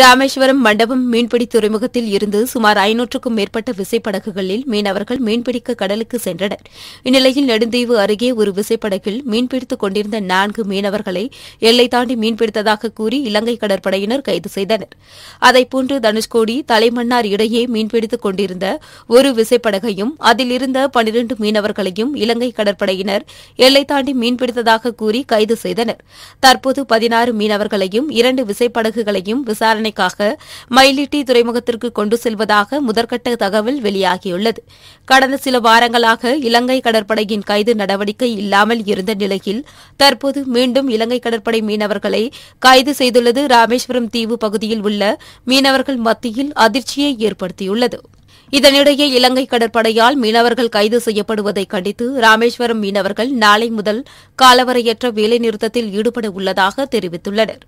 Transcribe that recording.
ராமேஸ்வரம் மண்டபம் மீன்பிடி துறைமுகத்தில் இருந்து சுமார் ஐநூற்றுக்கும் மேற்பட்ட விசைப்படகுகளில் மீனவர்கள் மீன்பிடிக்க கடலுக்கு சென்றனர் இந்நிலையில் நெடுந்தீவு அருகே ஒரு விசைப்படகில் மீன்பிடித்துக் கொண்டிருந்த நான்கு மீனவர்களை எல்லை தாண்டி மீன்பிடித்ததாக கூறி இலங்கை கடற்படையினர் கைது செய்தனர் அதைப்போன்று தனுஷ்கோடி தலைமன்னார் இடையே மீன்பிடித்துக் கொண்டிருந்த ஒரு விசைப்படகையும் அதில் இருந்த பனிரண்டு மீனவர்களையும் இலங்கை கடற்படையினர் எல்லை தாண்டி மீன்பிடித்ததாக கூறி கைது செய்தனர் தற்போது பதினாறு மீனவர்களையும் இரண்டு விசைப்படகுகளையும் விசாரணை விசாரணைக்காக மயிலிட்டி துறைமுகத்திற்கு கொண்டு செல்வதாக முதற்கட்ட தகவல் வெளியாகியுள்ளது கடந்த சில வாரங்களாக இலங்கை கடற்படையின் கைது நடவடிக்கை இல்லாமல் இருந்த நிலையில் தற்போது மீண்டும் இலங்கை கடற்படை மீனவர்களை கைது செய்துள்ளது ராமேஸ்வரம் தீவு பகுதியில் உள்ள மீனவர்கள் மத்தியில் அதிர்ச்சியை ஏற்படுத்தியுள்ளது இதனிடையே இலங்கை கடற்படையால் மீனவர்கள் கைது செய்யப்படுவதை கண்டித்து ராமேஸ்வரம் மீனவர்கள் நாளை முதல் காலவரையற்ற வேலைநிறுத்தத்தில் ஈடுபட உள்ளதாக தெரிவித்துள்ளனா்